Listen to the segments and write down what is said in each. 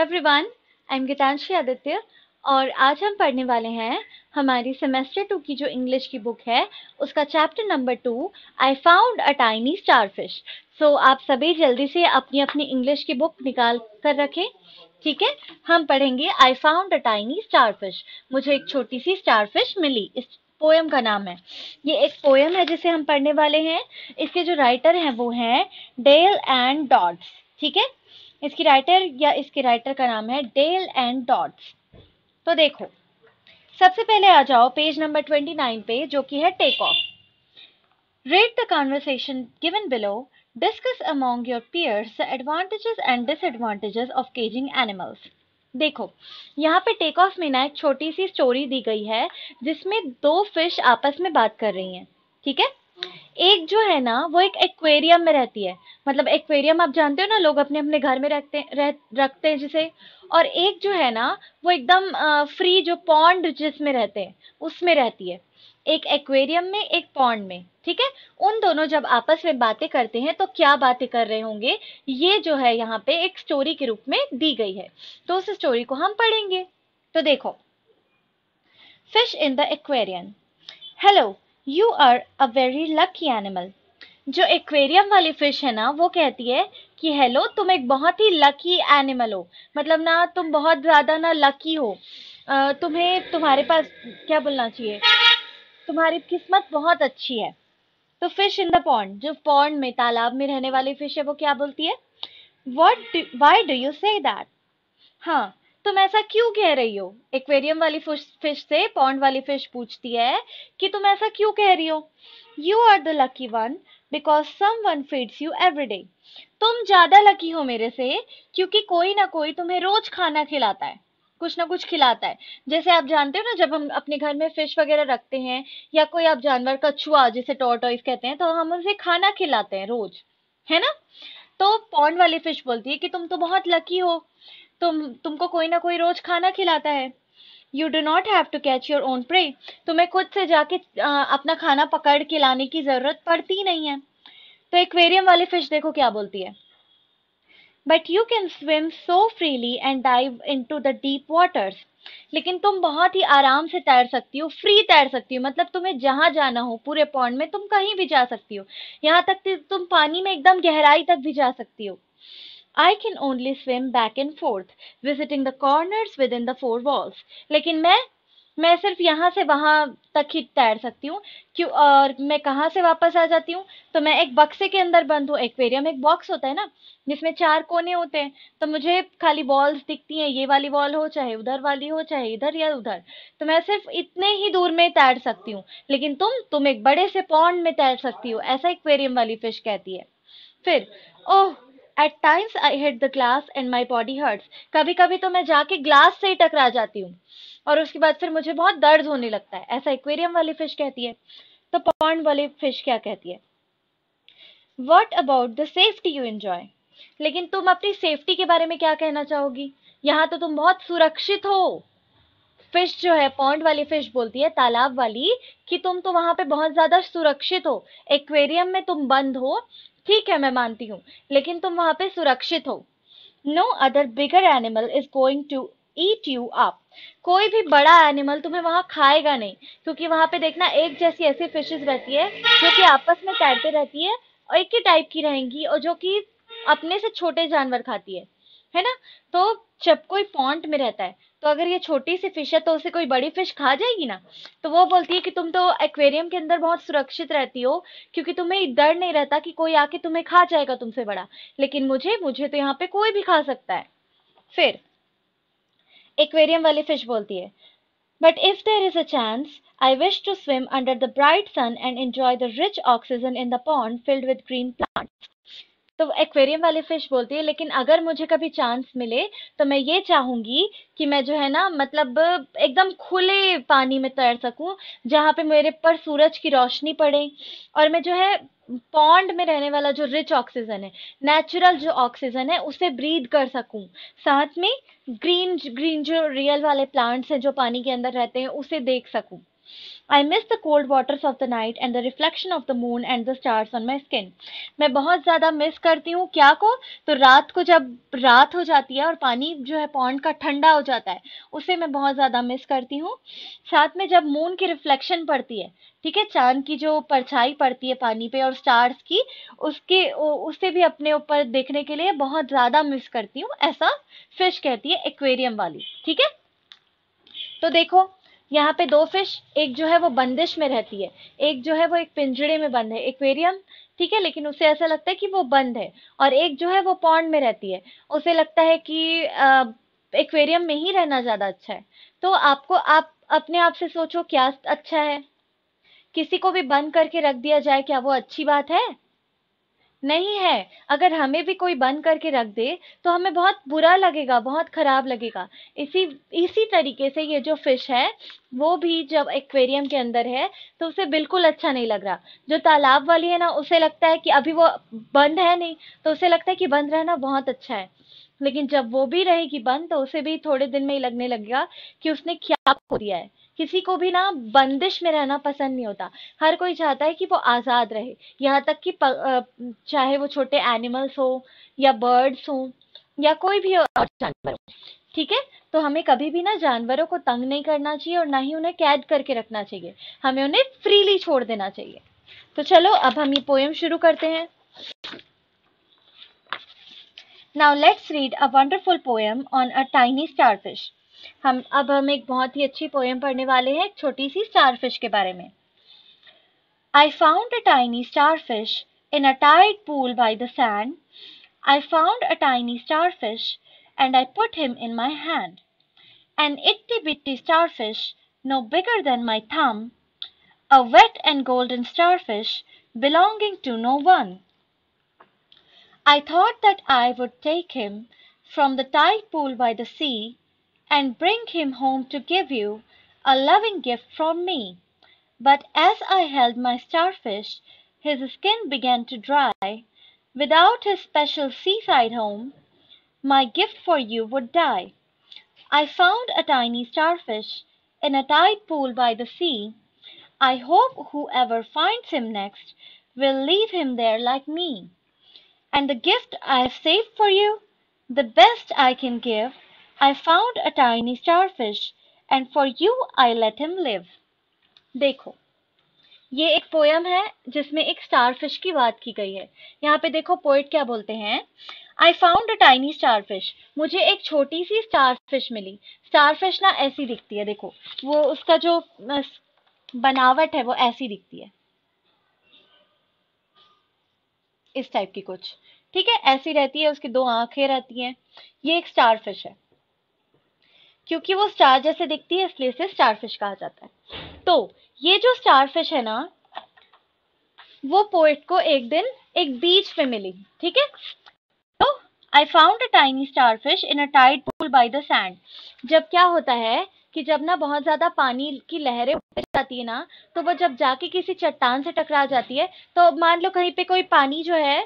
Everyone, I am Geetanshi Aditya और आज हम पढ़ने वाले हैं हमारी सेमेस्टर टू की जो इंग्लिश की बुक है उसका chapter number two I found a tiny starfish so आप सभी जल्दी से अपनी अपनी इंग्लिश की बुक निकाल कर रखें ठीक है हम पढ़ेंगे I found a tiny starfish मुझे एक छोटी सी स्टारफिश मिली इस पोएम का नाम है ये एक पोएम है जिसे हम पढ़ने वाले हैं इसके जो राइटर हैं वो हैं डेल एंड डॉट्स ठीक है इसकी राइटर या इसके राइटर का नाम है डेल एंड डॉट्स तो देखो सबसे पहले आ जाओ पेज नंबर ट्वेंटी नाइन पे जो कि है take off read the conversation given below discuss among your peers advantages and disadvantages of caging animals देखो यहाँ पे टेक ऑफ में ना एक छोटी सी स्टोरी दी गई है जिसमें दो फिश आपस में बात कर रही हैं ठीक है एक जो है ना वो एक एक्वेरियम में रहती है मतलब एक्वेरियम आप जानते हो ना लोग अपने अपने घर में रखते रह, रखते हैं जिसे और एक जो है ना वो एकदम फ्री जो पॉन्ड जिसमें रहते हैं उसमें रहती है एक एक्वेरियम में एक पॉन्ड में ठीक है उन दोनों जब आपस में बातें करते हैं तो क्या बातें कर रहे होंगे ये जो है यहाँ पे एक स्टोरी के रूप में दी गई है तो उस स्टोरी को हम पढ़ेंगे तो देखो fish in the aquarium hello you are a very lucky animal जो एक्वेरियम वाली फिश है ना वो कहती है कि हेलो तुम एक बहुत ही लकी एनिमल हो मतलब ना तुम बहुत ज़्यादा ना लकी हो तुम्हें तुम्हारे पास क्या बोलना चाहिए तुम्हारी किस्मत बहुत अच्छी है तो फिश इन द पॉन्ड जो पॉन्ड में तालाब में रहने वाली फिश है वो क्या बोलती है what why do you say that हाँ तुम ऐसा क्यों कह रही हो एक्वेरियम वाली फिश से पॉन्ड वाली फिश पूछती है कि तुम ऐसा क्यों कह रही हो you are the lucky one because someone feeds you every day तुम ज्यादा लकी हो मेरे से क्योंकि कोई ना कोई तुम्हें रोज खाना खिलाता है कुछ ना कुछ खिलाता है जैसे आप जानते हो ना जब हम अपने घर में फिश वगैरह रखते हैं या कोई आप जानवर कछुआ जिसे टोटॉइस कहते हैं तो हम उसे खाना खिलाते हैं रोज है ना तो पॉन्ड वाली फिश बोलती है कि तुम तो बहुत लकी हो तुम तुमको कोई ना कोई रोज खाना खिलाता है you do not have to catch your own prey तुम्हें खुद से जाके आ, अपना खाना पकड़ के लाने की जरूरत पड़ती नहीं है तो एक्वेरियम वाली फिश देखो क्या बोलती है but you can swim so freely and dive into the deep waters लेकिन तुम बहुत ही आराम से तैर सकती हो फ्री तैर सकती हो मतलब तुम्हें जहां जाना हो पूरे पॉन्ड में तुम कहीं भी जा सकती हो यहाँ तक तुम पानी में एकदम गहराई तक भी जा सकती हो I can only swim back and forth visiting the the within the four walls लेकिन मैं मैं सिर्फ यहाँ से वहाँ तक ही तैर सकती हूँ क्यों और मैं कहाँ से वापस आ जाती हूँ तो मैं एक बक्से के अंदर बंद हूँ एक्वेरियम एक बॉक्स होता है ना जिसमें चार कोने होते हैं तो मुझे खाली बॉल्स दिखती हैं ये वाली बॉल हो चाहे उधर वाली हो चाहे इधर या उधर तो मैं सिर्फ इतने ही दूर में तैर सकती हूँ लेकिन तुम तुम एक बड़े से पौंड में तैर सकती हो ऐसा एक्वेरियम वाली फिश कहती है फिर oh at times I hit the glass and my body hurts कभी कभी तो मैं जाके ग्लास से ही टकरा जाती हूँ और उसके बाद फिर मुझे बहुत दर्द होने लगता है ऐसा एक्वेरियम वाली फिश कहती है तो पॉन्ड वाली फिश क्या कहती है what about the safety you enjoy लेकिन तुम अपनी सेफ्टी के बारे में क्या कहना चाहोगी यहाँ तो तुम बहुत सुरक्षित हो फिश जो है पॉन्ड वाली फिश बोलती है तालाब वाली कि तुम तो वहां पे बहुत ज्यादा सुरक्षित हो एक्वेरियम में तुम बंद हो ठीक है मैं मानती हूँ लेकिन तुम वहां पे सुरक्षित हो no other bigger animal is going to eat you up कोई भी बड़ा एनिमल तुम्हें वहां खाएगा नहीं क्योंकि वहां पे देखना एक जैसी ऐसी फिशेज रहती है जो कि आपस में तैरते रहती है और एक ही टाइप की रहेंगी और जो कि अपने से छोटे जानवर खाती है है ना तो जब कोई पॉन्ट में रहता है तो अगर ये छोटी सी फिश है तो उसे कोई बड़ी फिश खा जाएगी ना तो वो बोलती है कि तुम तो एक्वेरियम के अंदर बहुत सुरक्षित रहती हो क्योंकि तुम्हें डर नहीं रहता कि कोई आके तुम्हें खा जाएगा तुमसे बड़ा लेकिन मुझे मुझे तो यहाँ पे कोई भी खा सकता है फिर एक्वेरियम वाली फिश बोलती है but if there is a chance I wish to swim under the bright sun and enjoy the rich oxygen in the pond filled with green plants तो एक्वेरियम वाली फिश बोलती है लेकिन अगर मुझे कभी चांस मिले तो मैं ये चाहूंगी कि मैं जो है ना मतलब एकदम खुले पानी में तैर सकूं जहाँ पे मेरे पर सूरज की रोशनी पड़े और मैं जो है पॉन्ड में रहने वाला जो रिच ऑक्सीजन है नेचुरल जो ऑक्सीजन है उसे ब्रीद कर सकूं साथ में ग्रीन ग्रीन जो रियल वाले प्लांट्स हैं जो पानी के अंदर रहते हैं उसे देख सकूं I miss the cold waters of the night and the reflection of the moon and the stars on my skin मैं बहुत ज़्यादा मिस करती हूँ क्या को तो रात को जब रात हो जाती है और पानी जो है पॉन्ड का ठंडा हो जाता है उसे मैं बहुत ज़्यादा मिस करती हूँ साथ में जब मून की रिफ्लेक्शन पड़ती है ठीक है चांद की जो परछाई पड़ती है पानी पे और स्टार्स की उसके उसे भी अपने ऊपर देखने के लिए बहुत ज़्यादा मिस करती हूँ ऐसा फिश कहती है एक्वेरियम वाली ठीक है तो देखो यहाँ पे दो फिश एक जो है वो बंदिश में रहती है एक जो है वो एक पिंजड़े में बंद है एक्वेरियम ठीक है लेकिन उसे ऐसा लगता है कि वो बंद है और एक जो है वो पॉन्ड में रहती है उसे लगता है कि एक्वेरियम में ही रहना ज़्यादा अच्छा है तो आपको आप अपने आप से सोचो क्या अच्छा है किसी को भी बंद करके रख दिया जाए क्या वो अच्छी बात है नहीं है अगर हमें भी कोई बंद करके रख दे तो हमें बहुत बुरा लगेगा बहुत खराब लगेगा इसी इसी तरीके से ये जो फिश है वो भी जब एक्वेरियम के अंदर है तो उसे बिल्कुल अच्छा नहीं लग रहा जो तालाब वाली है ना उसे लगता है कि अभी वो बंद है नहीं तो उसे लगता है कि बंद रहना बहुत अच्छा है लेकिन जब वो भी रहेगी बंद तो उसे भी थोड़े दिन में ही लगने लगेगा कि उसने क्या खो दिया है किसी को भी ना बंदिश में रहना पसंद नहीं होता हर कोई चाहता है कि वो आज़ाद रहे यहाँ तक कि चाहे वो छोटे एनिमल्स हो या बर्ड्स हो या कोई भी जानवर हो ठीक है तो हमें कभी भी ना जानवरों को तंग नहीं करना चाहिए और ना ही उन्हें कैद करके रखना चाहिए हमें उन्हें फ्रीली छोड़ देना चाहिए तो चलो अब हम ये पोएम शुरू करते हैं now let's read a wonderful poem on a tiny starfish हम अब हम एक बहुत ही अच्छी पोएम पढ़ने वाले हैं एक छोटी सी स्टार फिश के बारे में I found a tiny starfish in a tide pool by the sand I found a tiny starfish and I put him in my hand and itty bitty star starfish no bigger than my thumb a wet and golden starfish belonging to no one I thought that I would take him from the tide pool by the sea and bring him home to give you a loving gift from me." But as I held my starfish, his skin began to dry; Without his special seaside home, my gift for you would die. I found a tiny starfish in a tide pool by the sea; I hope whoever finds him next will leave him there like me. And the gift I've saved for you, the best I can give. I found a tiny starfish and for you I let him live. देखो ये एक poem है जिसमें एक starfish की बात की गई है यहाँ पे देखो पोइट क्या बोलते हैं I found a tiny starfish मुझे एक छोटी सी स्टारफिश मिली स्टारफिश ना ऐसी दिखती है देखो वो उसका जो बनावट है वो ऐसी दिखती है इस टाइप की कुछ ठीक है ऐसी रहती है उसकी दो आंखें रहती हैं ये एक स्टारफिश है क्योंकि वो स्टार जैसे दिखती है इसलिए इसे स्टार फिश कहा जाता है तो ये जो स्टार फिश है ना वो पोएट को एक दिन एक बीच पे मिली ठीक है तो I found a tiny starfish in a tide pool by the sand जब क्या होता है कि जब ना बहुत ज्यादा पानी की लहरें जाती है ना तो वो जब जाके किसी चट्टान से टकरा जाती है तो मान लो कहीं पे कोई पानी जो है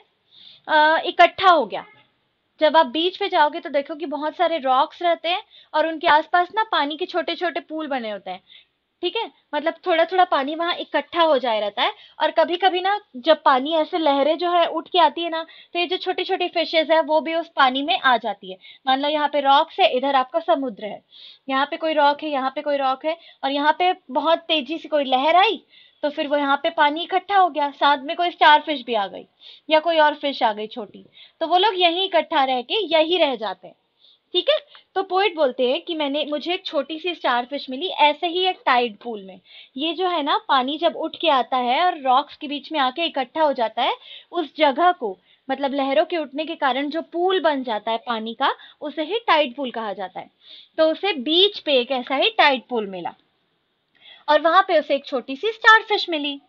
इकट्ठा हो गया जब आप बीच पे जाओगे तो देखो कि बहुत सारे रॉक्स रहते हैं और उनके आसपास ना पानी के छोटे छोटे पूल बने होते हैं ठीक है मतलब थोड़ा थोड़ा पानी वहां इकट्ठा हो जाए रहता है और कभी कभी ना जब पानी ऐसे लहरें जो है उठ के आती है ना तो ये जो छोटी छोटी फिशेज है वो भी उस पानी में आ जाती है मान लो यहाँ पे रॉक्स है इधर आपका समुद्र है यहाँ पे कोई रॉक है यहाँ पे कोई रॉक है और यहाँ पे बहुत तेजी से कोई लहर आई तो फिर वो यहाँ पे पानी इकट्ठा हो गया साथ में कोई स्टार फिश भी आ गई या कोई और फिश आ गई छोटी तो वो लोग यहीं इकट्ठा रह के यही रह जाते हैं ठीक है तो पोइट बोलते हैं कि मैंने मुझे एक छोटी सी स्टार फिश मिली ऐसे ही एक टाइड पूल में ये जो है ना पानी जब उठ के आता है और रॉक्स के बीच में आके इकट्ठा हो जाता है उस जगह को मतलब लहरों के उठने के कारण जो पूल बन जाता है पानी का उसे ही टाइड पूल कहा जाता है तो उसे बीच पे एक ऐसा ही टाइड पूल मिला और वहां पे उसे एक छोटी सी स्टार फिश मिली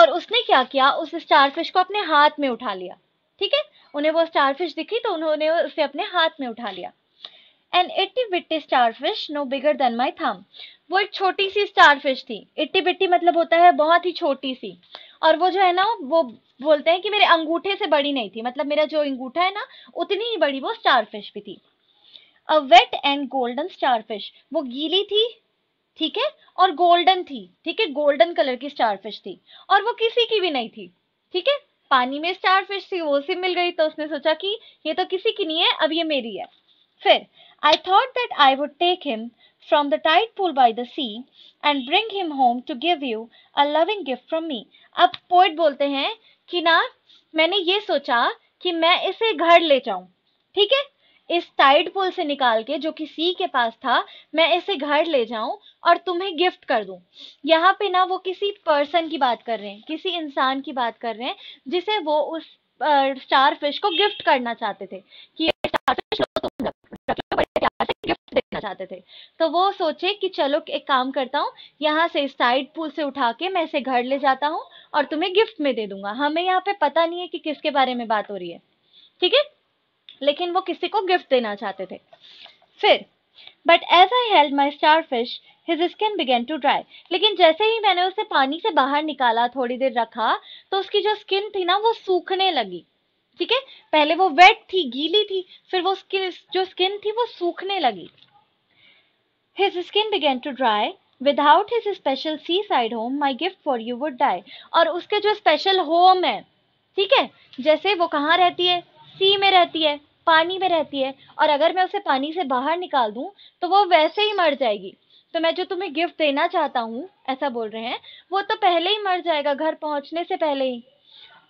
और उसने क्या किया उस स्टार फिश को अपने हाथ में उठा लिया ठीक है उन्हें वो स्टार फिश दिखी तो उन्होंने उसे अपने हाथ में उठा लिया an itty bitty star starfish no bigger than my thumb वो एक छोटी सी स्टार फिश थी इट्टी बिट्टी मतलब होता है बहुत ही छोटी सी और वो जो है ना वो बोलते हैं कि मेरे अंगूठे से बड़ी नहीं थी मतलब मेरा जो अंगूठा है ना उतनी ही बड़ी वो स्टार फिश भी थी a wet and golden starfish वो गीली थी ठीक है और गोल्डन थी ठीक है गोल्डन कलर की स्टारफिश थी और वो किसी की भी नहीं थी ठीक है पानी में स्टारफिश थी वो सिर्फ मिल गई तो उसने सोचा कि ये तो किसी की नहीं है अब ये मेरी है फिर I thought that I would take him from the tide pool by the sea and bring him home to give you a loving gift from me अब पोइट बोलते हैं कि ना मैंने ये सोचा कि मैं इसे घर ले जाऊं ठीक है इस टाइड पुल से निकाल के जो कि सी के पास था मैं इसे घर ले जाऊं और तुम्हें गिफ्ट कर दूं यहाँ पे ना वो किसी पर्सन की बात कर रहे हैं किसी इंसान की बात कर रहे हैं जिसे वो उस स्टार फिश को गिफ्ट करना चाहते थे कि चाहते थे तो वो सोचे कि चलो एक काम करता हूँ यहाँ से साइड पुल से उठा के मैं इसे घर ले जाता हूँ और तुम्हें गिफ्ट में दे दूंगा हमें यहाँ पे पता नहीं है कि किसके बारे में बात हो रही है ठीक है लेकिन वो किसी को गिफ्ट देना चाहते थे फिर but as I held my starfish his skin began to dry लेकिन जैसे ही मैंने उसे पानी से बाहर निकाला थोड़ी देर रखा तो उसकी जो स्किन थी ना वो सूखने लगी ठीक है पहले वो वेट थी गीली थी फिर वो स्किन जो स्किन थी वो सूखने लगी his skin began to dry without his special seaside home my gift for you would die और उसके जो स्पेशल होम है ठीक है जैसे वो कहाँ रहती है सी में रहती है पानी में रहती है और अगर मैं उसे पानी से बाहर निकाल दूं तो वो वैसे ही मर जाएगी तो मैं जो तुम्हें गिफ्ट देना चाहता हूँ ऐसा बोल रहे हैं वो तो पहले ही मर जाएगा घर पहुंचने से पहले ही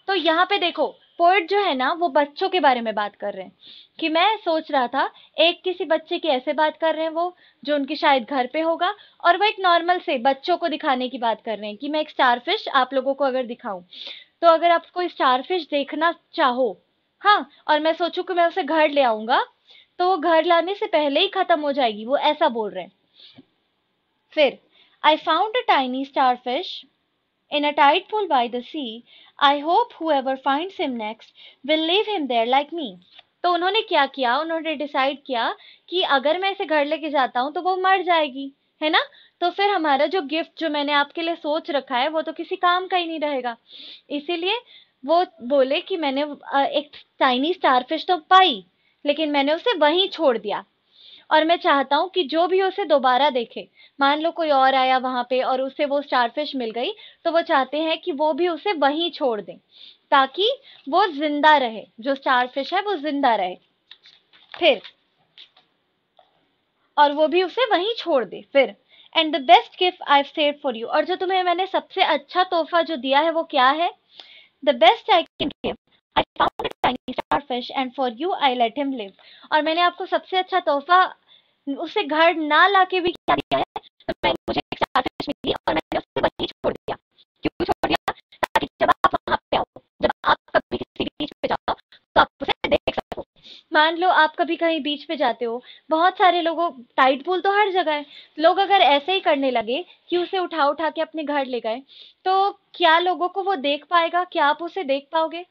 तो यहाँ पे देखो पोइट जो है ना वो बच्चों के बारे में बात कर रहे हैं कि मैं सोच रहा था एक किसी बच्चे की ऐसे बात कर रहे हैं वो जो उनके शायद घर पे होगा और वो एक नॉर्मल से बच्चों को दिखाने की बात कर रहे हैं कि मैं एक स्टारफिश आप लोगों को अगर दिखाऊं तो अगर आपको स्टारफिश देखना चाहो हाँ और मैं सोचू कि मैं उसे घर ले आऊंगा तो वो घर लाने से पहले ही खत्म हो जाएगी वो ऐसा बोल रहे हैं फिर I found a tiny starfish in a tide pool by the sea. I hope whoever finds him next will leave him there like me. तो उन्होंने क्या किया उन्होंने डिसाइड किया कि अगर मैं इसे घर लेके जाता हूँ तो वो मर जाएगी है ना तो फिर हमारा जो गिफ्ट जो मैंने आपके लिए सोच रखा है वो तो किसी काम का ही नहीं रहेगा इसीलिए वो बोले कि मैंने एक टाइनी स्टारफिश तो पाई लेकिन मैंने उसे वहीं छोड़ दिया और मैं चाहता हूँ कि जो भी उसे दोबारा देखे मान लो कोई और आया वहां पे और उसे वो स्टारफिश मिल गई तो वो चाहते हैं कि वो भी उसे वहीं छोड़ दें ताकि वो जिंदा रहे जो स्टारफिश है वो जिंदा रहे फिर और वो भी उसे वहीं छोड़ दे फिर and the best gift I save for you और जो तुम्हें मैंने सबसे अच्छा तोहफा जो दिया है वो क्या है the best I can give I found tiny starfish and for you I let him live और मैंने आपको सबसे अच्छा तोहफा उसे घर ना लाके भी क्या दिया है तो मैं मुझे एक स्टारफिश मिली और मैंने उसे वहीं छोड़ मान लो आप कभी कहीं बीच पे जाते हो बहुत सारे लोगों टाइट पूल तो हर जगह है लोग अगर ऐसे ही करने लगे कि उसे उठा उठा के अपने घर ले गए तो क्या लोगों को वो देख पाएगा क्या आप उसे देख पाओगे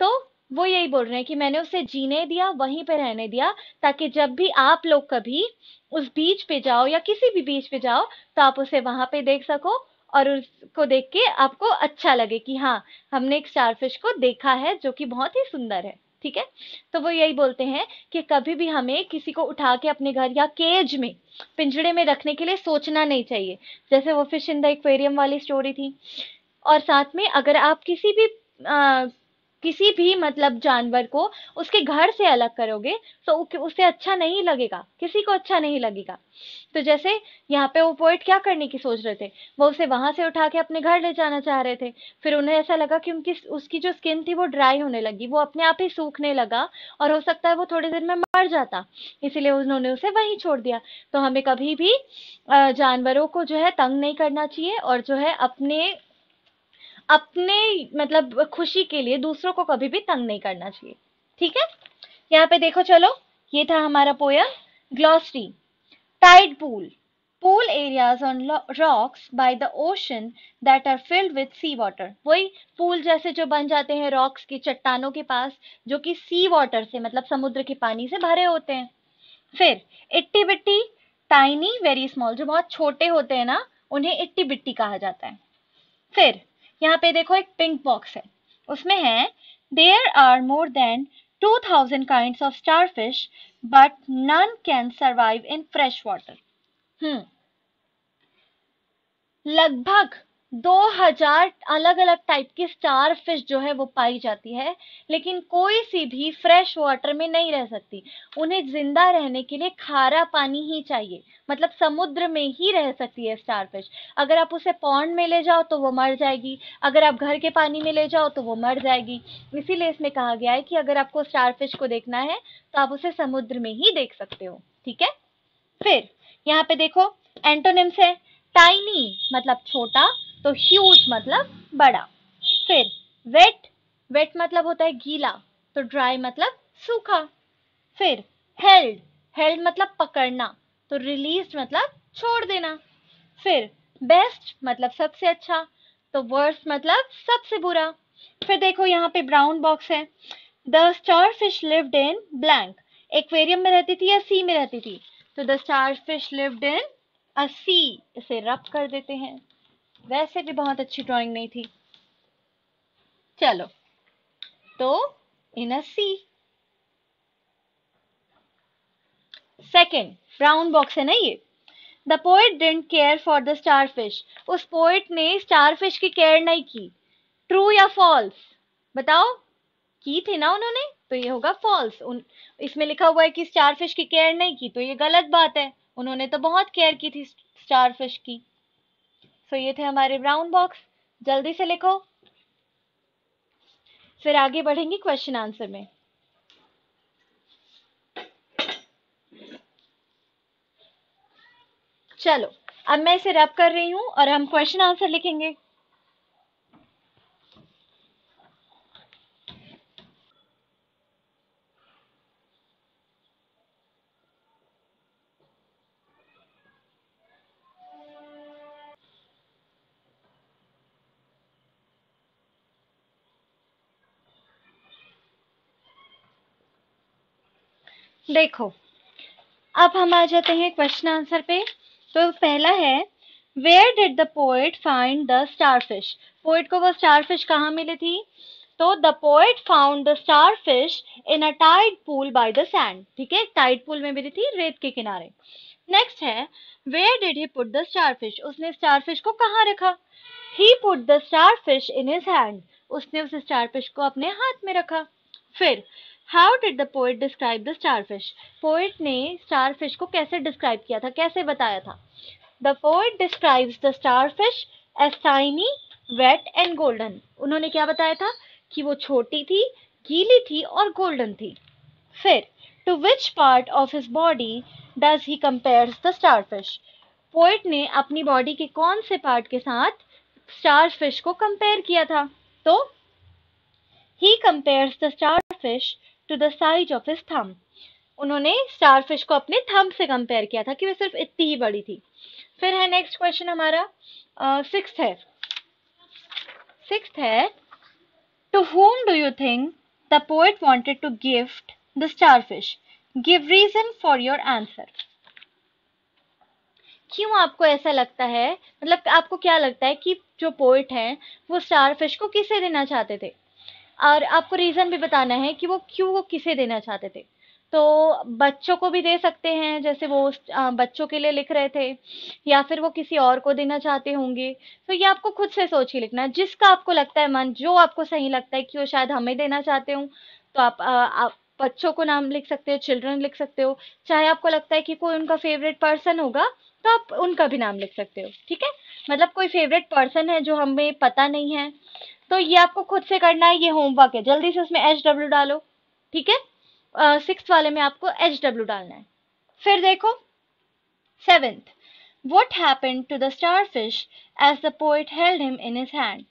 तो वो यही बोल रहे हैं कि मैंने उसे जीने दिया वहीं पे रहने दिया ताकि जब भी आप लोग कभी उस बीच पे जाओ या किसी भी बीच पे जाओ तो आप उसे वहां पे देख सको और उसको देख के आपको अच्छा लगे कि हाँ हमने एक स्टारफिश को देखा है जो कि बहुत ही सुंदर है ठीक है तो वो यही बोलते हैं कि कभी भी हमें किसी को उठा के अपने घर या केज में पिंजड़े में रखने के लिए सोचना नहीं चाहिए जैसे वो फिश इन द एक्वेरियम वाली स्टोरी थी और साथ में अगर आप किसी भी आ, किसी भी मतलब जानवर को उसके घर से अलग करोगे तो उसे अच्छा नहीं लगेगा किसी को अच्छा नहीं लगेगा तो जैसे यहाँ पे वो पोइट क्या करने की सोच रहे थे वो उसे वहां से उठा के अपने घर ले जाना चाह रहे थे फिर उन्हें ऐसा लगा कि उनकी उसकी जो स्किन थी वो ड्राई होने लगी वो अपने आप ही सूखने लगा और हो सकता है वो थोड़ी देर में मर जाता इसीलिए उन्होंने उसे वहीं छोड़ दिया तो हमें कभी भी जानवरों को जो है तंग नहीं करना चाहिए और जो है अपने अपने मतलब खुशी के लिए दूसरों को कभी भी तंग नहीं करना चाहिए ठीक है यहाँ पे देखो चलो ये था हमारा poem glossary tide pool pool areas on rocks by the ocean that are filled with sea water वही पूल जैसे जो बन जाते हैं रॉक्स की चट्टानों के पास जो कि सी वाटर से मतलब समुद्र के पानी से भरे होते हैं फिर itty bitty tiny very small जो बहुत छोटे होते हैं ना उन्हें इट्टी बिट्टी कहा जाता है फिर यहाँ पे देखो एक पिंक बॉक्स है उसमें है there are more than two thousand kind of star starfish but none can survive in fresh water hmm लगभग दो हजार अलग अलग टाइप की स्टार फिश जो है वो पाई जाती है लेकिन कोई सी भी फ्रेश वाटर में नहीं रह सकती उन्हें जिंदा रहने के लिए खारा पानी ही चाहिए मतलब समुद्र में ही रह सकती है स्टार फिश अगर आप उसे पौंड में ले जाओ तो वो मर जाएगी अगर आप घर के पानी में ले जाओ तो वो मर जाएगी इसीलिए इसमें कहा गया है कि अगर आपको स्टार फिश को देखना है तो आप उसे समुद्र में ही देख सकते हो ठीक है फिर यहाँ पे देखो एंटोनिम्स है टाइनी मतलब छोटा तो ह्यूज मतलब बड़ा फिर वेट वेट मतलब होता है गीला तो ड्राई मतलब सूखा फिर हेल्ड हेल्ड मतलब पकड़ना तो रिलीज मतलब छोड़ देना फिर बेस्ट मतलब सबसे अच्छा तो वर्स्ट मतलब सबसे बुरा फिर देखो यहाँ पे ब्राउन बॉक्स है the star starfish lived in blank aquarium में रहती थी या सी में रहती थी तो the star starfish lived in a sea इसे रब कर देते हैं वैसे भी बहुत अच्छी ड्राइंग नहीं थी चलो तो in a sea second brown box है ना ये the poet didn't care for the star starfish उस पोएट ने स्टार फिश की केयर नहीं की ट्रू या फॉल्स बताओ की थी ना उन्होंने तो ये होगा फॉल्स उन इसमें लिखा हुआ है कि स्टार फिश की केयर नहीं की तो ये गलत बात है उन्होंने तो बहुत केयर की थी स्टार फिश की सो ये थे हमारे ब्राउन बॉक्स जल्दी से लिखो फिर आगे बढ़ेंगे क्वेश्चन आंसर में चलो अब मैं इसे रब कर रही हूं और हम क्वेश्चन आंसर लिखेंगे देखो अब हम आ जाते हैं क्वेश्चन आंसर पे तो पहला है where did the poet find the star starfish poet को वो स्टार फिश कहाँ मिली थी तो the poet found the star starfish in a tide pool by the sand ठीक है टाइड पूल में मिली थी रेत के किनारे नेक्स्ट है where did he put the star fish उसने स्टार फिश को कहाँ रखा he put the star starfish in his hand उसने उस स्टार फिश को अपने हाथ में रखा फिर how did the poet describe the star starfish poet ने स्टार फिश को कैसे डिस्क्राइब किया था कैसे बताया था the poet describes the star starfish as tiny wet and golden उन्होंने क्या बताया था कि वो छोटी थी गीली थी और गोल्डन थी फिर to which part of his body does he compare the star starfish poet ने अपनी बॉडी के कौन से पार्ट के साथ स्टार फिश को कंपेयर किया था तो he compare the star starfish to the size of his thumb उन्होंने स्टारफिश को अपने थम से कंपेयर किया था कि वह सिर्फ इतनी ही बड़ी थी फिर है नेक्स्ट क्वेश्चन हमारा सिक्स uh, है सिक्स है to whom do you think the poet wanted to gift the starfish give reason for your answer क्यों आपको ऐसा लगता है मतलब आपको क्या लगता है कि जो पोएट हैं वो स्टारफिश को किसे देना चाहते थे और आपको रीज़न भी बताना है कि वो क्यों वो किसे देना चाहते थे तो बच्चों को भी दे सकते हैं जैसे वो बच्चों के लिए लिख रहे थे या फिर वो किसी और को देना चाहते होंगे तो ये आपको खुद से सोच ही लिखना है जिसका आपको लगता है मन जो आपको सही लगता है कि वो शायद हमें देना चाहते हों तो आप, आ, आप बच्चों को नाम लिख सकते हो चिल्ड्रन लिख सकते हो चाहे आपको लगता है कि कोई उनका फेवरेट पर्सन होगा तो आप उनका भी नाम लिख सकते हो ठीक है मतलब कोई फेवरेट पर्सन है जो हमें पता नहीं है तो ये आपको खुद से करना है ये होमवर्क है जल्दी से उसमें एच डब्ल्यू डालो ठीक है सिक्स वाले में आपको एच डब्ल्यू डालना है फिर देखो seventh what happen to the star starfish as the poet held him in hand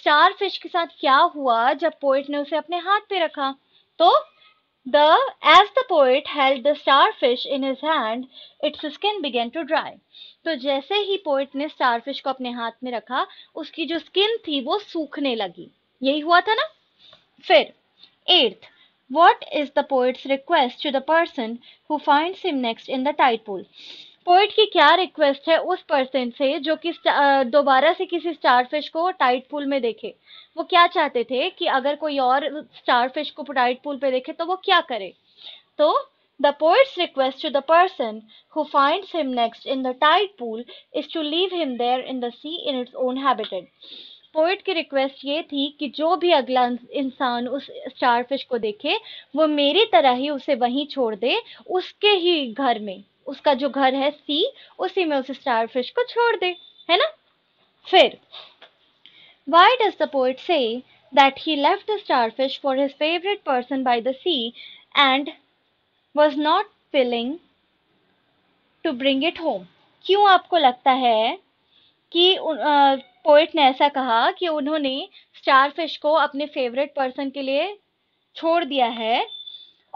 starfish के साथ क्या हुआ जब पोइट ने उसे अपने हाथ पे रखा तो The as the poet held the starfish in his hand, its skin began to dry. तो जैसे ही पोइट ने स्टारफिश को अपने हाथ में रखा उसकी जो स्किन थी वो सूखने लगी यही हुआ था ना फिर eighth what is the poet's request to the person who finds him next in the tide pool poet की क्या रिक्वेस्ट है उस पर्सन से जो कि दोबारा से किसी स्टारफिश को टाइट पूल में देखे वो क्या चाहते थे कि अगर कोई और स्टारफिश को टाइट पूल पे देखे तो वो क्या करे तो the poet's request to the person who finds him next in the tide pool is to leave him there in the sea in its own habitat poet की रिक्वेस्ट ये थी कि जो भी अगला इंसान उस स्टारफिश को देखे वो मेरी तरह ही उसे वहीं छोड़ दे उसके ही घर में उसका जो घर है सी उसी में उस स्टार फिश को छोड़ दे है ना फिर why does the poet say that he left the star starfish for his favourite person by the sea and was not feeling to bring it home क्यों आपको लगता है कि पोइट ने ऐसा कहा कि उन्होंने स्टार फिश को अपने फेवरेट पर्सन के लिए छोड़ दिया है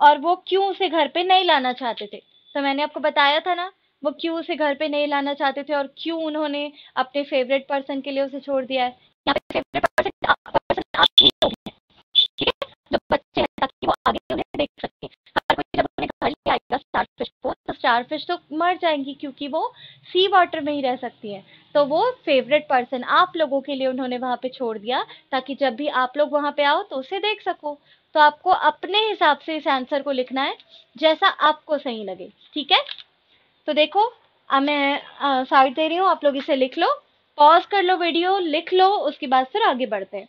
और वो क्यों उसे घर पे नहीं लाना चाहते थे तो मैंने आपको बताया था ना वो क्यों उसे घर पे नहीं लाना चाहते थे और क्यों उन्होंने अपने फेवरेट पर्सन के लिए उसे छोड़ दिया है फेवरेट पर्सन पर्सन आप ही लोग हैं ठीक है जो बच्चे हैं ताकि वो आगे उन्हें स्टारफिश तो मर जाएंगी क्योंकि वो सी वाटर में ही रह सकती हैं तो वो फेवरेट पर्सन आप लोगों के लिए उन्होंने वहाँ पे छोड़ दिया ताकि जब भी आप लोग वहाँ पे आओ तो उसे देख सको तो आपको अपने हिसाब से इस आंसर को लिखना है जैसा आपको सही लगे ठीक है तो देखो आ, मैं साइड दे रही हूँ आप लोग इसे लिख लो पॉज कर लो वीडियो लिख लो उसके बाद फिर आगे बढ़ते हैं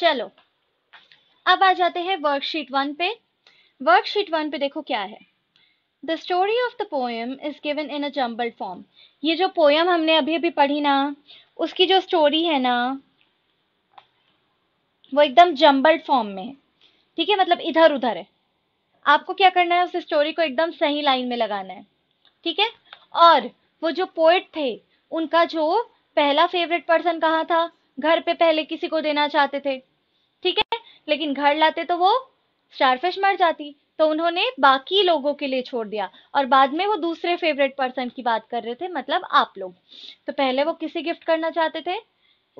चलो अब आ जाते हैं वर्कशीट वन पे वर्कशीट वन पे देखो क्या है the story of the poem is given in a jumble form ये जो पोएम हमने अभी अभी पढ़ी ना उसकी जो स्टोरी है ना वो एकदम जम्बल्ड फॉर्म में है ठीक है मतलब इधर उधर है आपको क्या करना है उस स्टोरी को एकदम सही लाइन में लगाना है ठीक है और वो जो पोएट थे उनका जो पहला फेवरेट पर्सन कहा था घर पे पहले किसी को देना चाहते थे ठीक है लेकिन घर लाते तो वो स्टारफिश मर जाती तो उन्होंने बाकी लोगों के लिए छोड़ दिया और बाद में वो दूसरे फेवरेट पर्सन की बात कर रहे थे मतलब आप लोग तो पहले वो किसे गिफ्ट करना चाहते थे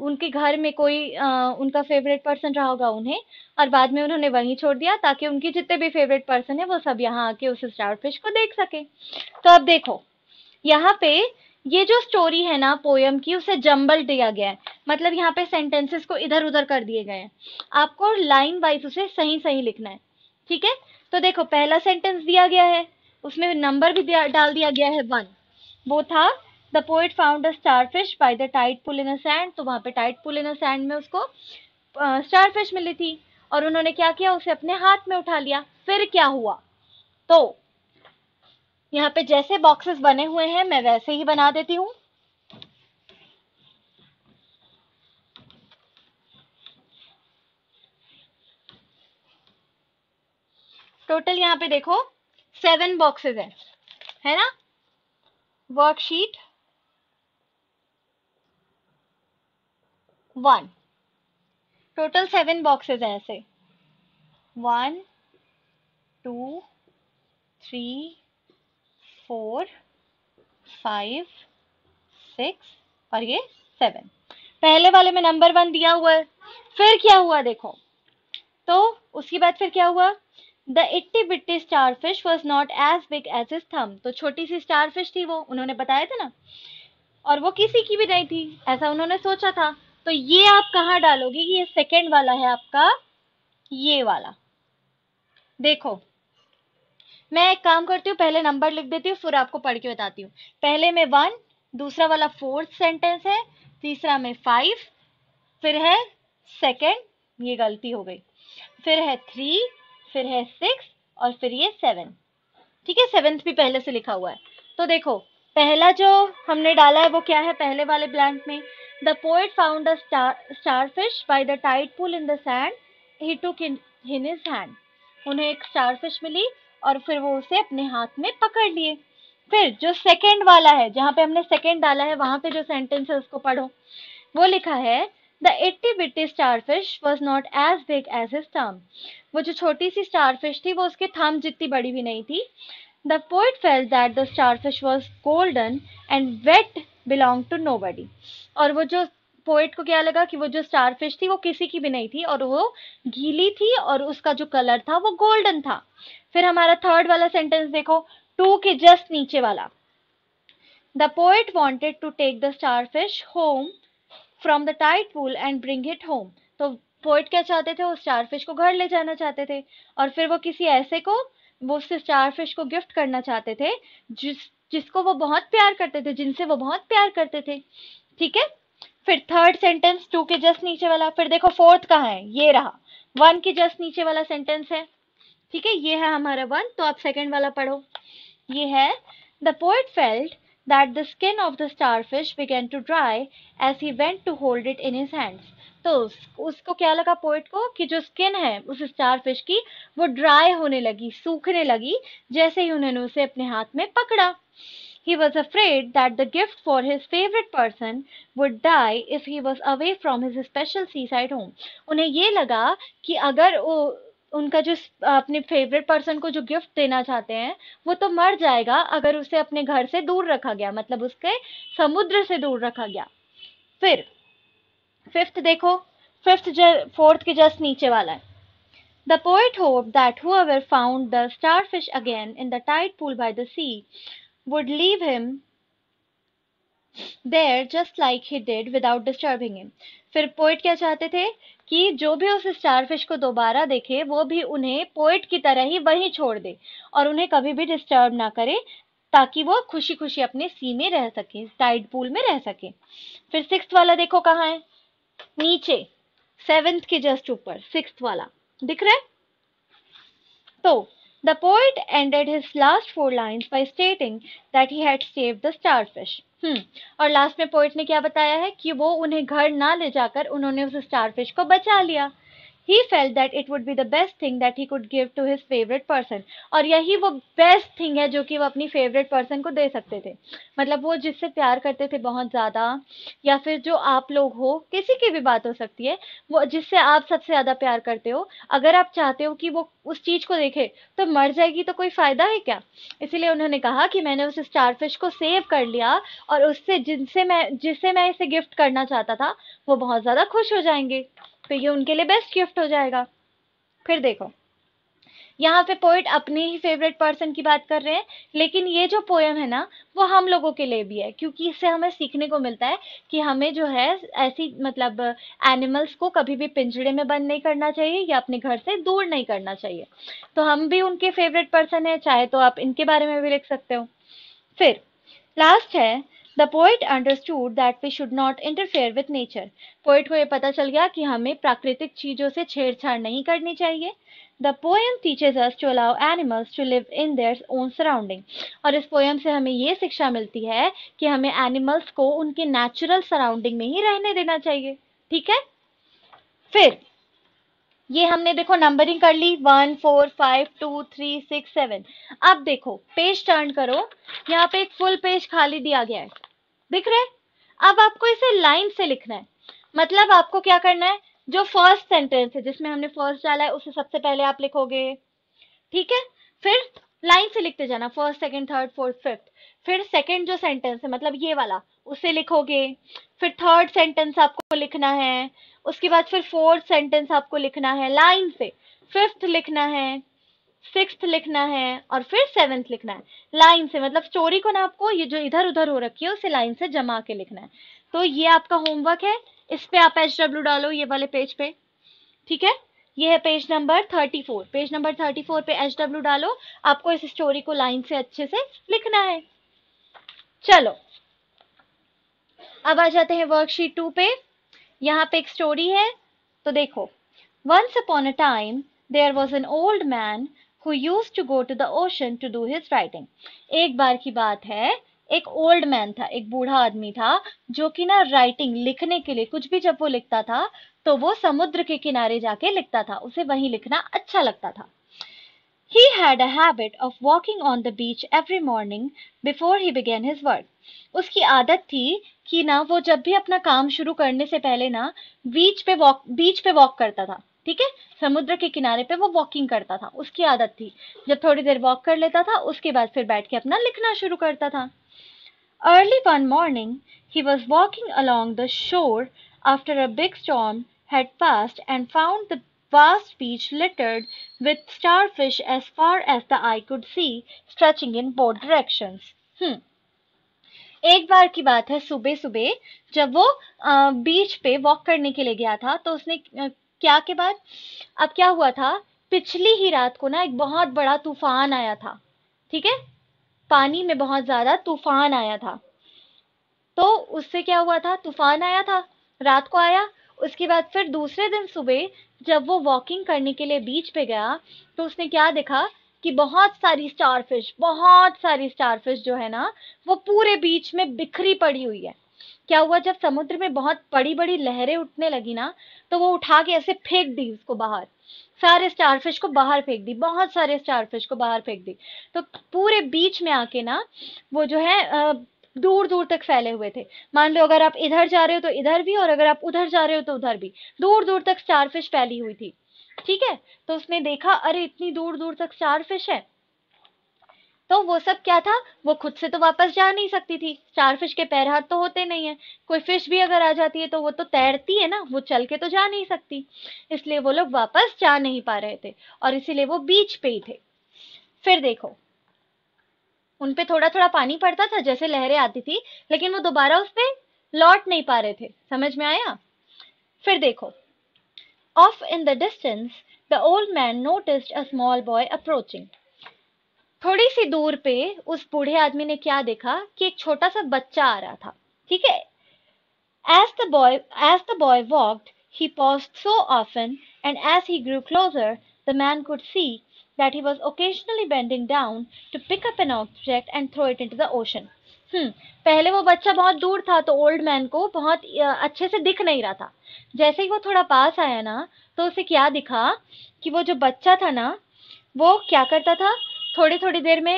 उनके घर में कोई आ, उनका फेवरेट पर्सन रहा होगा उन्हें और बाद में उन्होंने वही छोड़ दिया ताकि उनके जितने भी फेवरेट पर्सन है वो सब यहाँ आके उस फिश को देख सके तो अब देखो यहाँ पे ये जो स्टोरी है ना पोयम की उसे जम्बल दिया गया है मतलब यहाँ पे सेंटेंसेस को इधर उधर कर दिए गए हैं आपको लाइन वाइज उसे सही सही लिखना है ठीक है तो देखो पहला सेंटेंस दिया गया है उसमें नंबर भी दिया, डाल दिया गया है वन वो था the poet found a star fish by the tide pool in a sand तो वहाँ पे tight pool in a sand में उसको स्टार फिश मिली थी और उन्होंने क्या किया उसे अपने हाथ में उठा लिया फिर क्या हुआ तो यहाँ पे जैसे बॉक्सेस बने हुए हैं मैं वैसे ही बना देती हूँ टोटल यहाँ पे देखो सेवन बॉक्सेस हैं है ना worksheet one total seven boxes है ऐसे one two three four five six और ये सेवन पहले वाले में नंबर वन दिया हुआ है फिर क्या हुआ देखो तो उसके बाद फिर क्या हुआ the itty bitty star fish was not as big as his thumb तो छोटी सी स्टार फिश थी वो उन्होंने बताया था ना और वो किसी की भी नहीं थी ऐसा उन्होंने सोचा था तो ये आप कहाँ डालोगे ये सेकेंड वाला है आपका ये वाला देखो मैं एक काम करती हूँ पहले नंबर लिख देती हूँ फिर आपको पढ़ के बताती हूँ पहले में वन दूसरा वाला फोर्थ सेंटेंस है तीसरा में फाइव फिर है सेकेंड ये गलती हो गई फिर है थ्री फिर है सिक्स और फिर ये सेवन ठीक है सेवेंथ भी पहले से लिखा हुआ है तो देखो पहला जो हमने डाला है वो क्या है पहले वाले ब्लैंक में the poet found star fish by the tide pool in the sand he to in in hand उन्हें एक स्टार फिश मिली और फिर वो उसे अपने हाथ में पकड़ लिए फिर जो सेकेंड वाला है जहाँ पे हमने सेकेंड डाला है वहां पे जो सेंटेंस है उसको पढ़ो वो लिखा है the itty bitty star fish was not as big as his thumb वो जो छोटी सी स्टार फिश थी वो उसके थाम जितनी बड़ी भी नहीं थी the poet felt that the star fish was golden and wet belong to nobody और वो जो पोएट को क्या लगा कि वो जो स्टारफिश थी वो किसी की भी नहीं थी और वो गीली थी और उसका जो कलर था वो गोल्डन था फिर हमारा थर्ड वाला सेंटेंस देखो टू के जस्ट नीचे वाला the poet wanted to take the starfish home from the tide pool and bring it home तो पोएट क्या चाहते थे वो स्टारफिश को घर ले जाना चाहते थे और फिर वो किसी ऐसे को वो उस स्टारफिश को गिफ्ट करना चाहते थे जिस जिसको वो बहुत प्यार करते थे जिनसे वो बहुत प्यार करते थे ठीक है फिर थर्ड सेंटेंस टू के जस्ट नीचे वाला फिर देखो फोर्थ कहाँ है ये रहा वन के जस्ट नीचे वाला सेंटेंस है ठीक है ये है हमारा वन तो आप सेकेंड वाला पढ़ो ये है the poet felt the skin of the star fish began to dry as he went to hold it in his hands तो उसको क्या लगा पोइट को कि जो स्किन है उस स्टार फिश की वो ड्राई होने लगी सूखने लगी जैसे ही उन्होंने उसे अपने हाथ में पकड़ा He was afraid that the gift for his favorite person would die if he was away from his special seaside home. उन्हें ये लगा कि अगर वो उनका जो अपने फेवरेट पर्सन को जो गिफ्ट देना चाहते हैं वो तो मर जाएगा अगर उसे अपने घर से दूर रखा गया मतलब उसके समुद्र से दूर रखा गया फिर फिफ्थ देखो फिफ्थ फोर्थ के जस्ट नीचे वाला है The poet hoped that whoever found the starfish again in the tide pool by the sea would leave him there just like he did without disturbing him. फिर poet क्या चाहते थे कि जो भी उस स्टारफिश को दोबारा देखे वो भी उन्हें पोइट की तरह ही वहीं छोड़ दे और उन्हें कभी भी डिस्टर्ब ना करे ताकि वो खुशी खुशी अपने सी में रह सके टाइड पूल में रह सके फिर सिक्स वाला देखो कहाँ है नीचे सेवेंथ के जस्ट ऊपर सिक्स वाला दिख रहा है तो The poet ended his last four lines by stating that he had saved the starfish. हम्म और लास्ट में पोइट ने क्या बताया है कि वो उन्हें घर ना ले जाकर उन्होंने उस स्टारफिश को बचा लिया he felt that it would be the best thing that he could give to his favourite person और यही वो बेस्ट थिंग है जो कि वो अपनी फेवरेट पर्सन को दे सकते थे मतलब वो जिससे प्यार करते थे बहुत ज़्यादा या फिर जो आप लोग हो किसी की भी बात हो सकती है वो जिससे आप सबसे ज़्यादा प्यार करते हो अगर आप चाहते हो कि वो उस चीज़ को देखे तो मर जाएगी तो कोई फ़ायदा है क्या इसीलिए उन्होंने कहा कि मैंने उस स्टारफिश को सेव कर लिया और उससे जिनसे मैं जिससे मैं इसे गिफ्ट करना चाहता था वो बहुत ज़्यादा खुश हो जाएंगे तो ये उनके लिए बेस्ट गिफ्ट हो जाएगा फिर देखो यहाँ पे पोइट अपने ही फेवरेट पर्सन की बात कर रहे हैं लेकिन ये जो पोएम है ना वो हम लोगों के लिए भी है क्योंकि इससे हमें सीखने को मिलता है कि हमें जो है ऐसी मतलब एनिमल्स को कभी भी पिंजड़े में बंद नहीं करना चाहिए या अपने घर से दूर नहीं करना चाहिए तो हम भी उनके फेवरेट पर्सन है चाहे तो आप इनके बारे में भी लिख सकते हो फिर लास्ट है the poet understood that we should not interfere with nature poet को ये पता चल गया कि हमें प्राकृतिक चीज़ों से छेड़छाड़ नहीं करनी चाहिए the poem teaches us to allow animals to live in their own surrounding और इस पोएम से हमें ये शिक्षा मिलती है कि हमें एनिमल्स को उनके नेचुरल सराउंडिंग में ही रहने देना चाहिए ठीक है फिर ये हमने देखो नंबरिंग कर ली one four five two three six seven अब देखो पेज टर्न करो यहाँ पे एक फुल पेज खाली दिया गया है दिख रहे अब आपको इसे लाइन से लिखना है मतलब आपको क्या करना है जो फर्स्ट सेंटेंस है जिसमें हमने फर्स्ट डाला है उसे सबसे पहले आप लिखोगे ठीक है फिर लाइन से लिखते जाना first second third fourth fifth फिर सेकंड जो सेंटेंस है मतलब ये वाला उसे लिखोगे फिर थर्ड सेंटेंस आपको लिखना है उसके बाद फिर फोर्थ सेंटेंस आपको लिखना है लाइन से फिफ्थ लिखना है सिक्स लिखना है और फिर सेवेंथ लिखना है लाइन से मतलब स्टोरी को ना आपको ये जो इधर उधर हो रखी है उसे लाइन से जमा के लिखना है तो ये आपका होमवर्क है इस पे आप एच डब्ल्यू डालो ये वाले पेज पे ठीक है ये है page number thirty four page number thirty four पे एच डब्ल्यू डालो आपको इस स्टोरी को लाइन से अच्छे से लिखना है चलो अब आ जाते हैं वर्कशीट टू पे यहाँ पे एक स्टोरी है तो देखो once upon a time there was an old man who used to go to the ocean to do his writing. एक बार की बात है एक ओल्ड मैन था एक बूढ़ा आदमी था जो कि ना राइटिंग लिखने के लिए कुछ भी जब वो लिखता था तो वो समुद्र के किनारे जाके लिखता था उसे वहीं लिखना अच्छा लगता था he had a habit of walking on the beach every morning before he began his work. उसकी आदत थी कि ना वो जब भी अपना काम शुरू करने से पहले ना बीच पे वॉक बीच पे वॉक करता था ठीक है समुद्र के किनारे पे वो वॉकिंग करता था उसकी आदत थी जब थोड़ी देर वॉक कर लेता था उसके बाद फिर बैठ के अपना लिखना शुरू करता था early one morning he was walking along the shore after a big storm had passed and found the vast beach littered with starfish as far as the eye could see, stretching in both directions. Hmm. एक बार की बात है सुबह सुबह जब वो आ, बीच पे walk करने के लिए गया था तो उसने क्या के बाद अब क्या हुआ था पिछली ही रात को ना एक बहुत बड़ा तूफान आया था ठीक है पानी में बहुत ज्यादा तूफान आया था तो उससे क्या हुआ था तूफान आया था रात को आया उसके बाद फिर दूसरे दिन सुबह जब वो वॉकिंग करने के लिए बीच पे गया तो उसने क्या देखा कि बहुत सारी स्टारफिश बहुत सारी स्टारफिश जो है ना वो पूरे बीच में बिखरी पड़ी हुई है क्या हुआ जब समुद्र में बहुत बड़ी बड़ी लहरें उठने लगी ना तो वो उठा के ऐसे फेंक दी उसको बाहर सारे स्टारफिश को बाहर फेंक दी बहुत सारे स्टारफिश को बाहर फेंक दी तो पूरे बीच में आके ना वो जो है दूर दूर तक फैले हुए थे मान लो अगर आप इधर जा रहे हो तो इधर भी और अगर आप उधर जा रहे हो तो उधर भी दूर दूर तक स्टारफिश फैली हुई थी ठीक है तो उसने देखा अरे इतनी दूर दूर तक स्टारफिश है तो वो सब क्या था वो खुद से तो वापस जा नहीं सकती थी स्टार फिश के पैर हाथ तो होते नहीं है कोई फिश भी अगर आ जाती है तो वो तो तैरती है ना वो चल के तो जा नहीं सकती इसलिए वो लोग वापस जा नहीं पा रहे थे और इसीलिए वो बीच पे ही थे फिर देखो उनपे थोड़ा थोड़ा पानी पड़ता था जैसे लहरें आती थी लेकिन वो दोबारा उस पर लौट नहीं पा रहे थे समझ में आया फिर देखो off in the distance the old man noticed a small boy approaching थोड़ी सी दूर पे उस बूढ़े आदमी ने क्या देखा कि एक छोटा सा बच्चा आ रहा था ठीक है as the boy as the boy walked he so often and as he grew closer the man could see that he was occasionally bending down to pick up an object and throw it into the ocean hmm पहले वो बच्चा बहुत दूर था तो old man को बहुत अच्छे से दिख नहीं रहा था जैसे ही वो थोड़ा पास आया ना तो उसे क्या दिखा कि वो जो बच्चा था ना वो क्या करता था थोड़ी थोड़ी देर में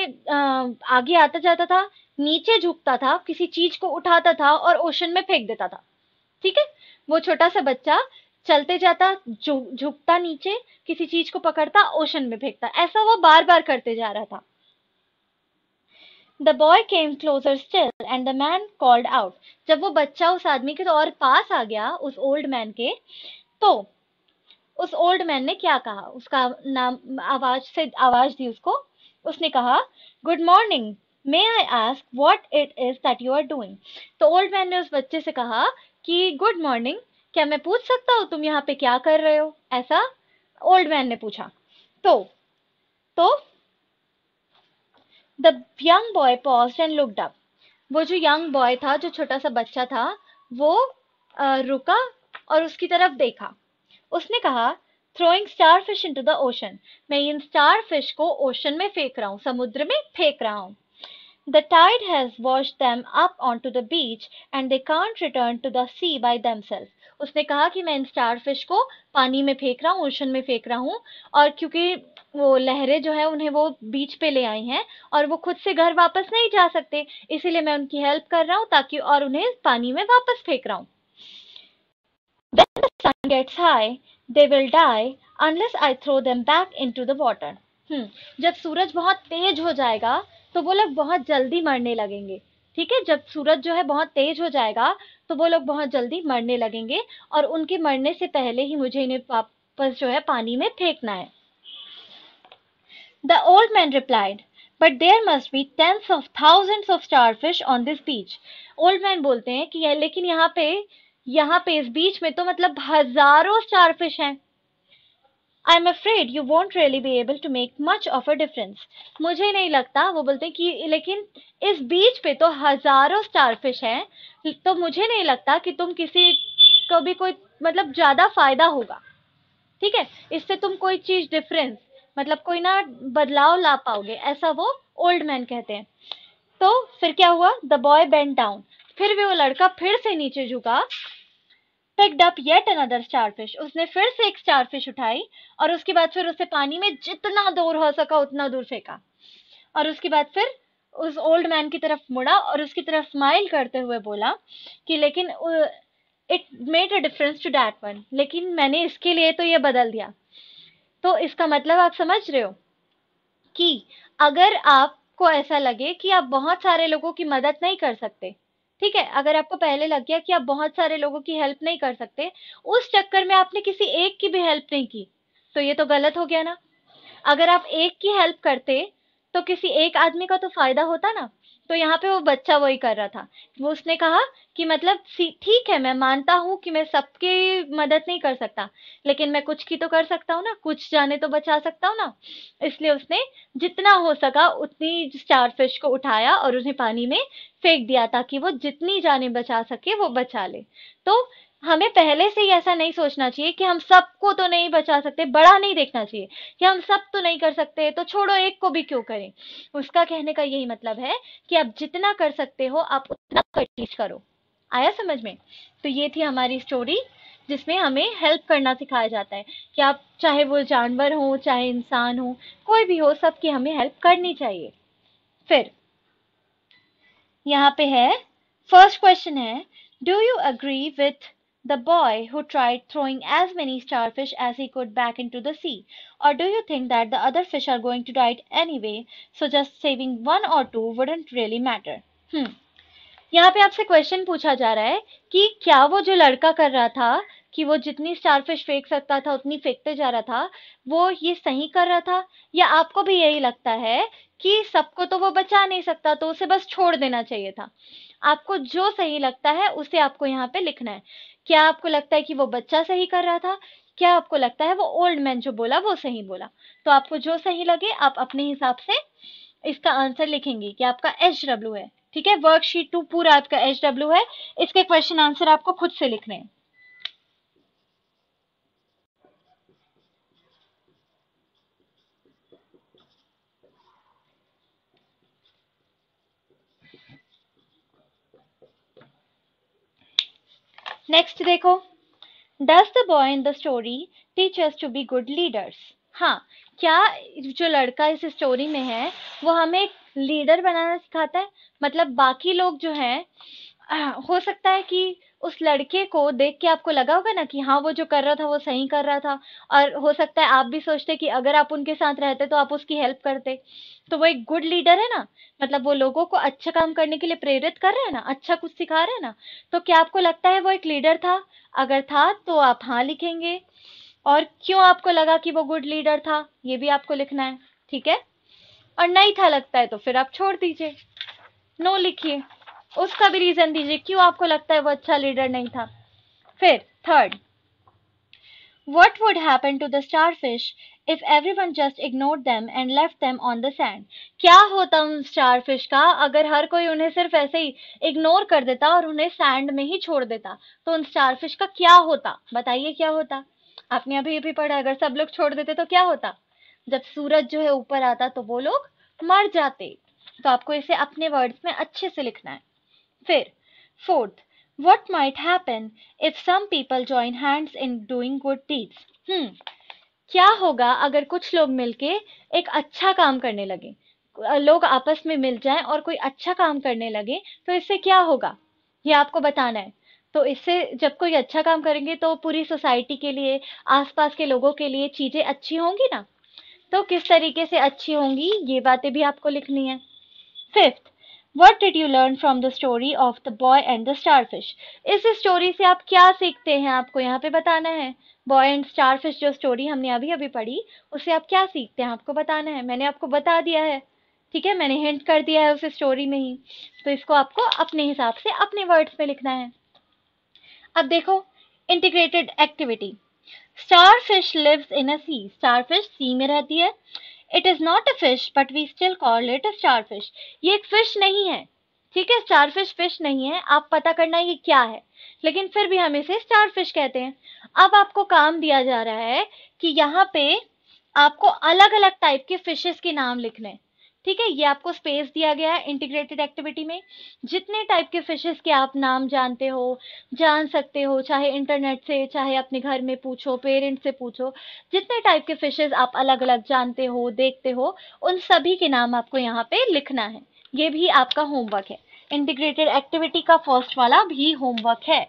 आगे आता जाता था नीचे झुकता था किसी चीज को उठाता था और ओशन में फेंक देता था ठीक है वो छोटा सा बच्चा चलते जाता झुकता नीचे किसी चीज को पकड़ता ओशन में फेंकता ऐसा वो बार बार करते जा रहा था the boy came closer still and the man called out जब वो बच्चा उस आदमी के तो और पास आ गया उस ओल्ड मैन के तो उस ओल्ड मैन ने क्या कहा उसका नाम आवाज से आवाज दी उसको उसने कहा good morning may I ask what it is that you are doing तो ओल्ड मैन ने उस बच्चे से कहा कि गुड मॉर्निंग क्या मैं पूछ सकता हूँ तुम यहाँ पे क्या कर रहे हो ऐसा ओल्ड मैन ने पूछा तो तो the young boy paused and looked up वो जो यंग बॉय था जो छोटा सा बच्चा था वो आ, रुका और उसकी तरफ देखा उसने कहा throwing star fish into the ocean मैं इन स्टार फिश को ओशन में फेंक रहा हूँ समुद्र में फेंक रहा हूँ The tide has washed them up onto the beach and they can't return to the sea by themselves. उसने कहा कि मैं इन स्टार फिश को पानी में फेंक रहा हूँ ओशन में फेंक रहा हूँ और क्योंकि वो लहरें जो है उन्हें वो बीच पे ले आई हैं और वो खुद से घर वापस नहीं जा सकते इसीलिए मैं उनकी हेल्प कर रहा हूँ ताकि और उन्हें पानी में वापस फेंक रहा हूँ Then the sun gets high they will die unless I throw them back into the water जब सूरज बहुत तेज हो जाएगा तो वो लोग बहुत जल्दी मरने लगेंगे ठीक है जब सूरज जो है बहुत तेज हो जाएगा तो वो लोग बहुत जल्दी मरने लगेंगे और उनके मरने से पहले ही मुझे इन्हें वापस जो है पानी में फेंकना है the old man replied but there must be tens of thousands of star fish on this beach old man बोलते हैं कि लेकिन यहाँ पे यहाँ पे इस बीच में तो मतलब हजारों फिश है I am afraid you won't really be able to make much of a difference मुझे नहीं लगता वो बोलते हैं कि लेकिन इस बीच पे तो हजारों फिश है तो मुझे नहीं लगता कि तुम किसी को भी कोई मतलब ज़्यादा फायदा होगा ठीक है इससे तुम कोई चीज़ डिफरेंस मतलब कोई ना बदलाव ला पाओगे ऐसा वो ओल्ड मैन कहते हैं तो फिर क्या हुआ द बॉय बेंड डाउन फिर भी वो लड़का फिर से नीचे झुका picked up yet another star fish उसने फिर से एक स्टार फिश उठाई और उसके बाद फिर उसे पानी में जितना दूर हो सका उतना दूर फेंका और उसके बाद फिर उस ओल्ड मैन की तरफ मुड़ा और उसकी तरफ स्माइल करते हुए बोला कि लेकिन it made a difference to that one लेकिन मैंने इसके लिए तो ये बदल दिया तो इसका मतलब आप समझ रहे हो कि अगर आपको ऐसा लगे कि आप बहुत सारे लोगों की मदद नहीं कर सकते ठीक है अगर आपको पहले लग गया कि आप बहुत सारे लोगों की हेल्प नहीं कर सकते उस चक्कर में आपने किसी एक की भी हेल्प नहीं की तो ये तो गलत हो गया ना अगर आप एक की हेल्प करते तो किसी एक आदमी का तो फायदा होता ना तो यहाँ पे वो बच्चा वही कर रहा था वो उसने कहा कि मतलब ठीक है मैं मानता हूँ कि मैं सबकी मदद नहीं कर सकता लेकिन मैं कुछ की तो कर सकता हूँ ना कुछ जाने तो बचा सकता हूँ ना इसलिए उसने जितना हो सका उतनी स्टार फिश को उठाया और उन्हें पानी में फेंक दिया ताकि वो जितनी जाने बचा सके वो बचा ले तो हमें पहले से ही ऐसा नहीं सोचना चाहिए कि हम सबको तो नहीं बचा सकते बड़ा नहीं देखना चाहिए कि हम सब तो नहीं कर सकते तो छोड़ो एक को भी क्यों करें उसका कहने का यही मतलब है कि आप जितना कर सकते हो आप उतना प्रैक्टिस करो आया समझ में तो ये थी हमारी स्टोरी जिसमें हमें हेल्प करना सिखाया जाता है कि आप चाहे वो जानवर हो चाहे इंसान हो कोई भी हो सबकी हमें हेल्प करनी चाहिए फिर यहाँ पे है फर्स्ट क्वेश्चन है do you agree with the boy who tried throwing as many starfish as he could back into the sea. Or do you think that the other fish are going to die anyway, so just saving one or two wouldn't really matter? Hmm. यहाँ पे आपसे question पूछा जा रहा है कि क्या वो जो लड़का कर रहा था कि वो जितनी स्टारफिश फेंक सकता था उतनी फेंकते जा रहा था वो ये सही कर रहा था या आपको भी यही लगता है कि सबको तो वो बचा नहीं सकता तो उसे बस छोड़ देना चाहिए था आपको जो सही लगता है उसे आपको यहाँ पे लिखना है क्या आपको लगता है कि वो बच्चा सही कर रहा था क्या आपको लगता है वो ओल्ड मैन जो बोला वो सही बोला तो आपको जो सही लगे आप अपने हिसाब से इसका आंसर लिखेंगे कि आपका एच डब्ल्यू है ठीक है वर्कशीट टू पूरा आपका एच डब्ल्यू है इसके क्वेश्चन आंसर आपको खुद से लिखने हैं नेक्स्ट देखो does the boy in the story teachers to be good leaders हाँ क्या जो लड़का इस स्टोरी में है वो हमें एक लीडर बनाना सिखाता है मतलब बाकी लोग जो हैं हो सकता है कि उस लड़के को देख के आपको लगा होगा ना कि हाँ वो जो कर रहा था वो सही कर रहा था और हो सकता है आप भी सोचते कि अगर आप उनके साथ रहते तो आप उसकी हेल्प करते तो वो एक गुड लीडर है ना मतलब वो लोगों को अच्छा काम करने के लिए प्रेरित कर रहे हैं ना अच्छा कुछ सिखा रहे हैं ना तो क्या आपको लगता है वो एक लीडर था अगर था तो आप हाँ लिखेंगे और क्यों आपको लगा कि वो गुड लीडर था ये भी आपको लिखना है ठीक है और नहीं था लगता है तो फिर आप छोड़ दीजिए नो लिखिए उसका भी रीजन दीजिए क्यों आपको लगता है वो अच्छा लीडर नहीं था फिर third happen to the star fish if everyone just ignore them and left them on the sand क्या होता उन स्टार फिश का अगर हर कोई उन्हें सिर्फ ऐसे ही इग्नोर कर देता और उन्हें सैंड में ही छोड़ देता तो उन स्टार फिश का क्या होता बताइए क्या होता आपने अभी अभी पढ़ा अगर सब लोग छोड़ देते तो क्या होता जब सूरज जो है ऊपर आता तो वो लोग मर जाते तो आपको इसे अपने वर्ड्स में अच्छे से लिखना है फिर fourth what might happen if some people join hands in doing good deeds क्या होगा अगर कुछ लोग मिलके एक अच्छा काम करने लगे लोग आपस में मिल जाएं और कोई अच्छा काम करने लगे तो इससे क्या होगा ये आपको बताना है तो इससे जब कोई अच्छा काम करेंगे तो पूरी सोसाइटी के लिए आसपास के लोगों के लिए चीज़ें अच्छी होंगी ना तो किस तरीके से अच्छी होंगी ये बातें भी आपको लिखनी है fifth what did you learn from the story of the boy and the starfish इस स्टोरी से आप क्या सीखते हैं आपको यहाँ पे बताना है बॉय एंड स्टारफिश जो स्टोरी हमने अभी अभी पढ़ी उससे आप क्या सीखते हैं आपको बताना है मैंने आपको बता दिया है ठीक है मैंने हिंट कर दिया है उस स्टोरी में ही तो इसको आपको अपने हिसाब से अपने वर्ड्स में लिखना है अब देखो integrated activity starfish lives in a sea starfish sea में रहती है it is not a fish but we still call it a star fish ये एक फिश नहीं है ठीक है स्टार फिश फिश नहीं है आप पता करना ये क्या है लेकिन फिर भी हम इसे स्टार फिश कहते हैं अब आपको काम दिया जा रहा है कि यहाँ पे आपको अलग अलग टाइप के फिशेस के नाम लिखने हैं ठीक है ये आपको स्पेस दिया गया है इंटीग्रेटेड एक्टिविटी में जितने टाइप के फिशेस के आप नाम जानते हो जान सकते हो चाहे इंटरनेट से चाहे अपने घर में पूछो पेरेंट्स से पूछो जितने टाइप के फिशेस आप अलग अलग जानते हो देखते हो उन सभी के नाम आपको यहाँ पे लिखना है ये भी आपका होमवर्क है इंटीग्रेटेड एक्टिविटी का फर्स्ट वाला भी होमवर्क है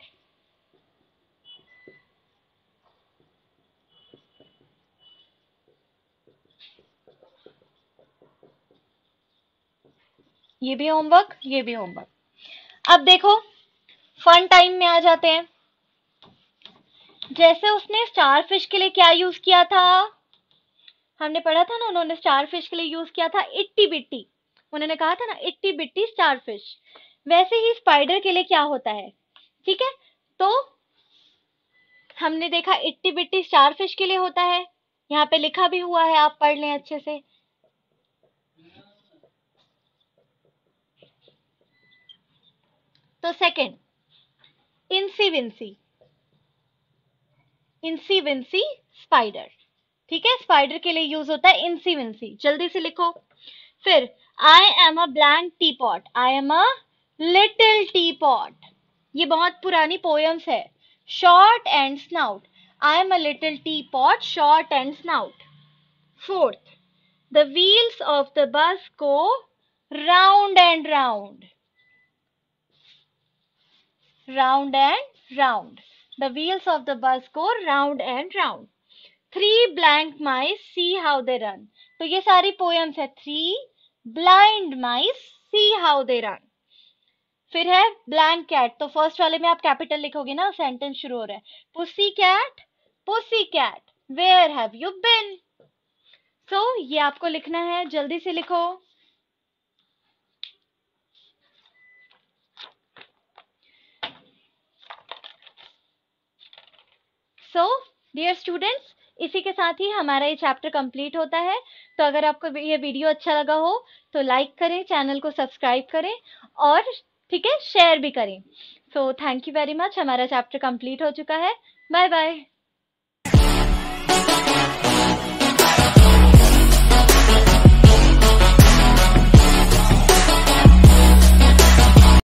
ये भी होमवर्क ये भी होमवर्क अब देखो फन टाइम में आ जाते हैं जैसे उसने स्टार फिश के लिए क्या यूज किया था हमने पढ़ा था ना उन्होंने स्टार फिश के लिए यूज किया था इट्टी बिट्टी उन्होंने कहा था ना इट्टी बिट्टी स्टार फिश वैसे ही स्पाइडर के लिए क्या होता है ठीक है तो हमने देखा इट्टी बिट्टी स्टार फिश के लिए होता है यहाँ पे लिखा भी हुआ है आप पढ़ लें अच्छे से तो सेकेंड इंसीविंसी इंसीविंसी स्पाइडर ठीक है स्पाइडर के लिए यूज होता है इंसीविंसी जल्दी से लिखो फिर I am a blank tea pot I am a little tea pot ये बहुत पुरानी पोयम्स है short and stout I am a little tea pot short and stout fourth the wheels of the bus go round and round round and round. The wheels of the bus go round and round. Three blank mice see how they run. तो ये सारी poems है three blind mice see how they run फिर है blank cat तो first वाले में आप कैपिटल लिखोगे ना सेंटेंस शुरू हो रहा है pussy cat pussy cat where have you been so ये आपको लिखना है जल्दी से लिखो सो डियर स्टूडेंट्स इसी के साथ ही हमारा ये चैप्टर कंप्लीट होता है तो अगर आपको ये वीडियो अच्छा लगा हो तो लाइक करें चैनल को सब्सक्राइब करें और ठीक है शेयर भी करें so thank you very much हमारा चैप्टर कंप्लीट हो चुका है बाय बाय